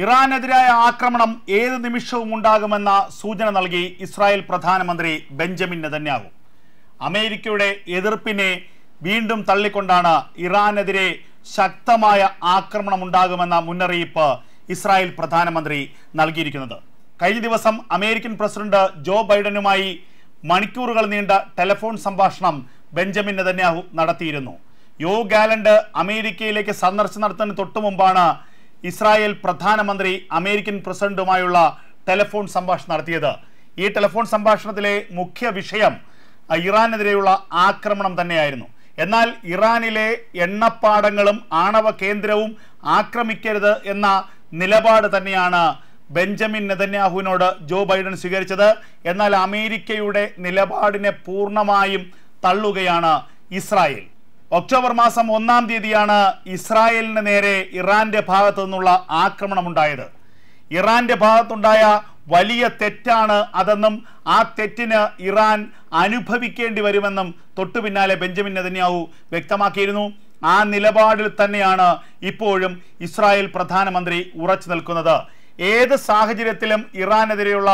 ഇറാനെതിരായ ആക്രമണം ഏത് നിമിഷവും ഉണ്ടാകുമെന്ന സൂചന നൽകി ഇസ്രായേൽ പ്രധാനമന്ത്രി ബെഞ്ചമിൻ നെതന്യാഹു അമേരിക്കയുടെ എതിർപ്പിനെ വീണ്ടും തള്ളിക്കൊണ്ടാണ് ഇറാനെതിരെ ശക്തമായ ആക്രമണം ഉണ്ടാകുമെന്ന മുന്നറിയിപ്പ് ഇസ്രായേൽ പ്രധാനമന്ത്രി നൽകിയിരിക്കുന്നത് കഴിഞ്ഞ ദിവസം അമേരിക്കൻ പ്രസിഡന്റ് ജോ ബൈഡനുമായി മണിക്കൂറുകൾ നീണ്ട ടെലിഫോൺ സംഭാഷണം ബെഞ്ചമിൻ നെതന്യാഹു നടത്തിയിരുന്നു യോ ഗാലൻഡ് അമേരിക്കയിലേക്ക് സന്ദർശനം നടത്തുന്നതിന് തൊട്ടു മുമ്പാണ് ഇസ്രായേൽ പ്രധാനമന്ത്രി അമേരിക്കൻ പ്രസിഡന്റുമായുള്ള ടെലിഫോൺ സംഭാഷണം നടത്തിയത് ഈ ടെലിഫോൺ സംഭാഷണത്തിലെ മുഖ്യ വിഷയം ഇറാനെതിരെയുള്ള ആക്രമണം തന്നെയായിരുന്നു എന്നാൽ ഇറാനിലെ എണ്ണപ്പാടങ്ങളും ആണവ കേന്ദ്രവും ആക്രമിക്കരുത് എന്ന നിലപാട് തന്നെയാണ് ബെഞ്ചമിൻ നെതന്യാഹുവിനോട് ജോ ബൈഡൻ സ്വീകരിച്ചത് എന്നാൽ അമേരിക്കയുടെ നിലപാടിനെ പൂർണ്ണമായും തള്ളുകയാണ് ഇസ്രായേൽ ഒക്ടോബർ മാസം ഒന്നാം തീയതിയാണ് ഇസ്രായേലിന് നേരെ ഇറാന്റെ ഭാഗത്തു നിന്നുള്ള ആക്രമണം ഉണ്ടായത് ഇറാന്റെ ഭാഗത്തുണ്ടായ വലിയ തെറ്റാണ് അതെന്നും ആ തെറ്റിന് ഇറാൻ അനുഭവിക്കേണ്ടി വരുമെന്നും തൊട്ടു പിന്നാലെ ബെഞ്ചമിൻ നെതന്യാവു വ്യക്തമാക്കിയിരുന്നു ആ നിലപാടിൽ തന്നെയാണ് ഇപ്പോഴും ഇസ്രായേൽ പ്രധാനമന്ത്രി ഉറച്ചു നിൽക്കുന്നത് ഏത് സാഹചര്യത്തിലും ഇറാനെതിരെയുള്ള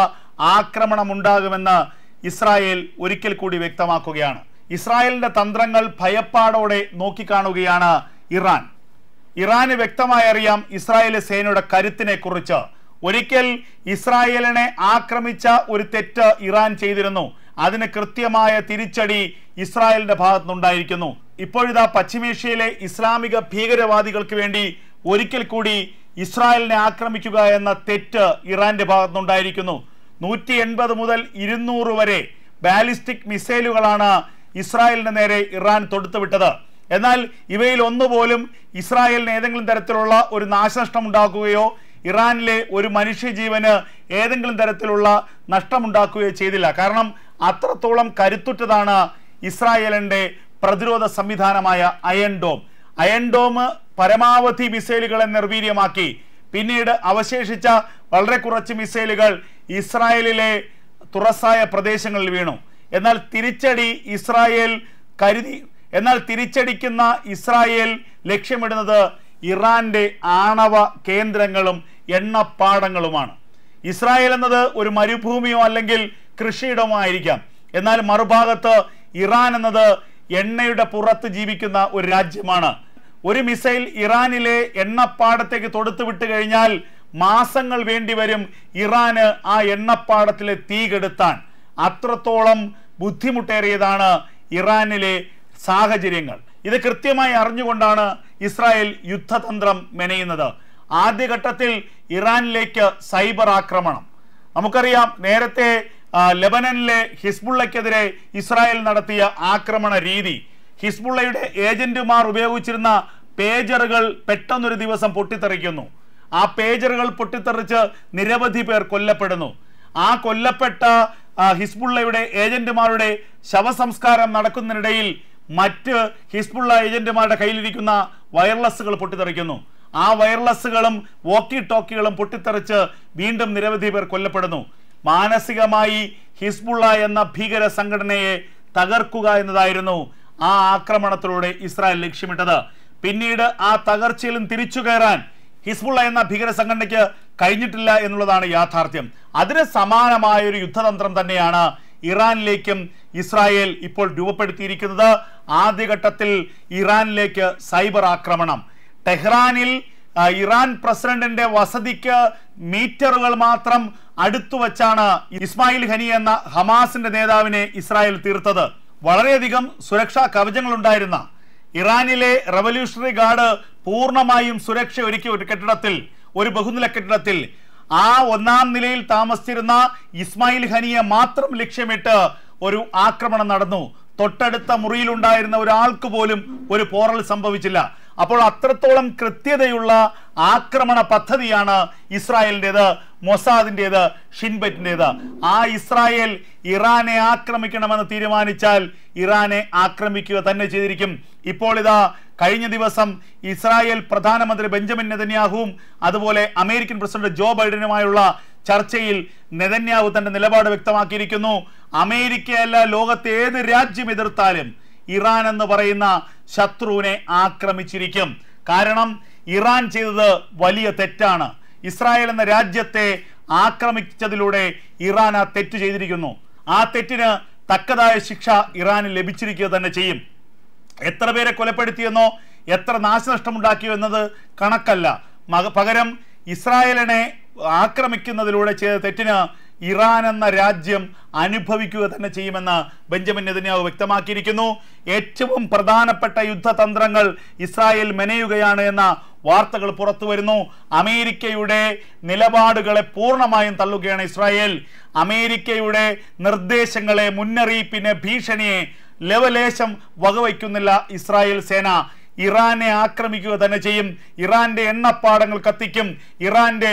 ആക്രമണം ഉണ്ടാകുമെന്ന് ഇസ്രായേൽ ഒരിക്കൽ കൂടി വ്യക്തമാക്കുകയാണ് ഇസ്രായേലിന്റെ തന്ത്രങ്ങൾ ഭയപ്പാടോടെ നോക്കിക്കാണുകയാണ് ഇറാൻ ഇറാന് വ്യക്തമായി അറിയാം ഇസ്രായേലി സേനയുടെ കരുത്തിനെ കുറിച്ച് ഒരിക്കൽ ഇസ്രായേലിനെ ആക്രമിച്ച ഒരു തെറ്റ് ഇറാൻ ചെയ്തിരുന്നു അതിന് കൃത്യമായ തിരിച്ചടി ഇസ്രായേലിന്റെ ഭാഗത്തുനിന്നുണ്ടായിരിക്കുന്നു ഇപ്പോഴിതാ പശ്ചിമേഷ്യയിലെ ഇസ്ലാമിക ഭീകരവാദികൾക്ക് വേണ്ടി ഒരിക്കൽ കൂടി ഇസ്രായേലിനെ ആക്രമിക്കുക എന്ന തെറ്റ് ഇറാന്റെ ഭാഗത്തുനിന്നുണ്ടായിരിക്കുന്നു നൂറ്റി എൺപത് മുതൽ ഇരുന്നൂറ് വരെ ബാലിസ്റ്റിക് മിസൈലുകളാണ് ഇസ്രായേലിന് നേരെ ഇറാൻ തൊടുത്തുവിട്ടത് എന്നാൽ ഇവയിൽ ഒന്നുപോലും ഇസ്രായേലിന് ഏതെങ്കിലും തരത്തിലുള്ള ഒരു നാശനഷ്ടം ഉണ്ടാക്കുകയോ ഇറാനിലെ ഒരു മനുഷ്യജീവന് ഏതെങ്കിലും തരത്തിലുള്ള നഷ്ടമുണ്ടാക്കുകയോ ചെയ്തില്ല കാരണം അത്രത്തോളം കരുത്തുറ്റതാണ് ഇസ്രായേലിൻ്റെ പ്രതിരോധ സംവിധാനമായ അയൺ ഡോം അയൺ ഡോം പരമാവധി മിസൈലുകളെ നിർവീര്യമാക്കി പിന്നീട് അവശേഷിച്ച വളരെ കുറച്ച് മിസൈലുകൾ ഇസ്രായേലിലെ തുറസായ പ്രദേശങ്ങളിൽ വീണു എന്നാൽ തിരിച്ചടി ഇസ്രായേൽ കരുതി എന്നാൽ തിരിച്ചടിക്കുന്ന ഇസ്രായേൽ ലക്ഷ്യമിടുന്നത് ഇറാന്റെ ആണവ കേന്ദ്രങ്ങളും എണ്ണപ്പാടങ്ങളുമാണ് ഇസ്രായേൽ എന്നത് ഒരു മരുഭൂമിയോ അല്ലെങ്കിൽ കൃഷിയിടമോ ആയിരിക്കാം എന്നാൽ മറുഭാഗത്ത് ഇറാൻ എന്നത് എണ്ണയുടെ പുറത്ത് ജീവിക്കുന്ന ഒരു രാജ്യമാണ് ഒരു മിസൈൽ ഇറാനിലെ എണ്ണപ്പാടത്തേക്ക് തൊടുത്തു വിട്ട് കഴിഞ്ഞാൽ മാസങ്ങൾ വേണ്ടിവരും ഇറാന് ആ എണ്ണപ്പാടത്തിലെ തീ കെടുത്താൻ അത്രത്തോളം ബുദ്ധിമുട്ടേറിയതാണ് ഇറാനിലെ സാഹചര്യങ്ങൾ ഇത് കൃത്യമായി അറിഞ്ഞുകൊണ്ടാണ് ഇസ്രായേൽ യുദ്ധതന്ത്രം മെനയുന്നത് ആദ്യഘട്ടത്തിൽ ഇറാനിലേക്ക് സൈബർ ആക്രമണം നമുക്കറിയാം നേരത്തെ ലബനനിലെ ഹിസ്ബുള്ളയ്ക്കെതിരെ ഇസ്രായേൽ നടത്തിയ ആക്രമണ രീതി ഹിസ്ബുള്ളയുടെ ഏജന്റുമാർ ഉപയോഗിച്ചിരുന്ന പേജറുകൾ പെട്ടെന്നൊരു ദിവസം പൊട്ടിത്തെറിക്കുന്നു ആ പേജറുകൾ പൊട്ടിത്തെറിച്ച് നിരവധി പേർ കൊല്ലപ്പെടുന്നു ആ കൊല്ലപ്പെട്ട ഹിസ്ബുള്ളയുടെ ഏജന്റുമാരുടെ ശവസംസ്കാരം നടക്കുന്നതിനിടയിൽ മറ്റ് ഹിസ്ബുള്ള ഏജന്റുമാരുടെ കയ്യിലിരിക്കുന്ന വയർലെസ്സുകൾ പൊട്ടിത്തെറിക്കുന്നു ആ വയർലെസ്സുകളും വോക്കി ടോക്കികളും പൊട്ടിത്തെറിച്ച് വീണ്ടും നിരവധി പേർ കൊല്ലപ്പെടുന്നു മാനസികമായി ഹിസ്ബുള്ള എന്ന ഭീകര സംഘടനയെ തകർക്കുക എന്നതായിരുന്നു ആ ആക്രമണത്തിലൂടെ ഇസ്രായേൽ ലക്ഷ്യമിട്ടത് പിന്നീട് ആ തകർച്ചയിലും തിരിച്ചു കയറാൻ ഹിസ്ബുള്ള എന്ന ഭീകര സംഘടനയ്ക്ക് കഴിഞ്ഞിട്ടില്ല എന്നുള്ളതാണ് യാഥാർത്ഥ്യം അതിന് സമാനമായ ഒരു യുദ്ധതന്ത്രം തന്നെയാണ് ഇറാനിലേക്കും ഇസ്രായേൽ ഇപ്പോൾ രൂപപ്പെടുത്തിയിരിക്കുന്നത് ആദ്യഘട്ടത്തിൽ ഇറാനിലേക്ക് സൈബർ ആക്രമണം ടെഹ്റാനിൽ ഇറാൻ പ്രസിഡന്റിന്റെ വസതിക്ക് മീറ്ററുകൾ മാത്രം അടുത്തു വച്ചാണ് ഇസ്മായിൽ ഖനി എന്ന ഹമാസിന്റെ നേതാവിനെ ഇസ്രായേൽ തീർത്തത് വളരെയധികം സുരക്ഷാ കവചങ്ങൾ ഉണ്ടായിരുന്ന ഇറാനിലെ റവല്യൂഷണറി ഗാർഡ് പൂർണ്ണമായും സുരക്ഷ ഒരുക്കിയ ഒരു കെട്ടിടത്തിൽ ഒരു ബഹുനില കെട്ടിടത്തിൽ ആ ഒന്നാം നിലയിൽ താമസിച്ചിരുന്ന ഇസ്മായിൽ ഹനിയെ മാത്രം ലക്ഷ്യമിട്ട് ഒരു ആക്രമണം നടന്നു തൊട്ടടുത്ത മുറിയിലുണ്ടായിരുന്ന ഒരാൾക്ക് പോലും ഒരു പോറൽ സംഭവിച്ചില്ല അപ്പോൾ അത്രത്തോളം കൃത്യതയുള്ള ആക്രമണ പദ്ധതിയാണ് ഇസ്രായേലിൻ്റെത് മൊസാദിൻ്റേത് ഷിൻബറ്റിൻ്റേത് ആ ഇസ്രായേൽ ഇറാനെ ആക്രമിക്കണമെന്ന് തീരുമാനിച്ചാൽ ഇറാനെ ആക്രമിക്കുക തന്നെ ചെയ്തിരിക്കും ഇപ്പോൾ ഇതാ കഴിഞ്ഞ ദിവസം ഇസ്രായേൽ പ്രധാനമന്ത്രി ബെഞ്ചമിൻ നെതന്യാഹുവും അതുപോലെ അമേരിക്കൻ പ്രസിഡന്റ് ജോ ബൈഡനുമായുള്ള ചർച്ചയിൽ നെതന്യാഹു തന്റെ നിലപാട് വ്യക്തമാക്കിയിരിക്കുന്നു അമേരിക്കയല്ല ലോകത്തെ ഏത് രാജ്യം എതിർത്താലും ഇറാൻ എന്ന് പറയുന്ന ശത്രുവിനെ ആക്രമിച്ചിരിക്കും കാരണം ഇറാൻ ചെയ്തത് വലിയ തെറ്റാണ് ഇസ്രായേൽ എന്ന രാജ്യത്തെ ആക്രമിച്ചതിലൂടെ ഇറാൻ ആ തെറ്റ് ചെയ്തിരിക്കുന്നു ആ തെറ്റിന് തക്കതായ ശിക്ഷ ഇറാന് ലഭിച്ചിരിക്കുക തന്നെ ചെയ്യും എത്ര പേരെ കൊലപ്പെടുത്തിയെന്നോ എത്ര നാശനഷ്ടമുണ്ടാക്കിയോ എന്നത് കണക്കല്ല പകരം ഇസ്രായേലിനെ ആക്രമിക്കുന്നതിലൂടെ ചെയ്ത തെറ്റിന് ഇറാൻ എന്ന രാജ്യം അനുഭവിക്കുക തന്നെ ചെയ്യുമെന്ന് ബെഞ്ചമിൻ നെതന്യാവ് വ്യക്തമാക്കിയിരിക്കുന്നു ഏറ്റവും പ്രധാനപ്പെട്ട യുദ്ധതന്ത്രങ്ങൾ ഇസ്രായേൽ മെനയുകയാണ് എന്ന വാർത്തകൾ പുറത്തു വരുന്നു അമേരിക്കയുടെ നിലപാടുകളെ പൂർണ്ണമായും തള്ളുകയാണ് ഇസ്രായേൽ അമേരിക്കയുടെ നിർദ്ദേശങ്ങളെ മുന്നറിയിപ്പിനെ ഭീഷണിയെ ലവലേശം വകവയ്ക്കുന്നില്ല ഇസ്രായേൽ സേന ഇറാനെ ആക്രമിക്കുക തന്നെ ചെയ്യും ഇറാന്റെ എണ്ണപ്പാടങ്ങൾ കത്തിക്കും ഇറാന്റെ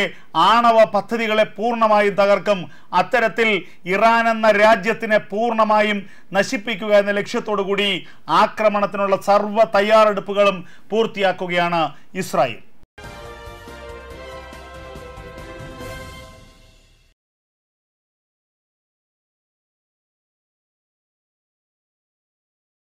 ആണവ പദ്ധതികളെ പൂർണ്ണമായും തകർക്കും അത്തരത്തിൽ ഇറാൻ എന്ന രാജ്യത്തിനെ പൂർണ്ണമായും നശിപ്പിക്കുക എന്ന ലക്ഷ്യത്തോടു കൂടി ആക്രമണത്തിനുള്ള സർവ്വ തയ്യാറെടുപ്പുകളും പൂർത്തിയാക്കുകയാണ് ഇസ്രായേൽ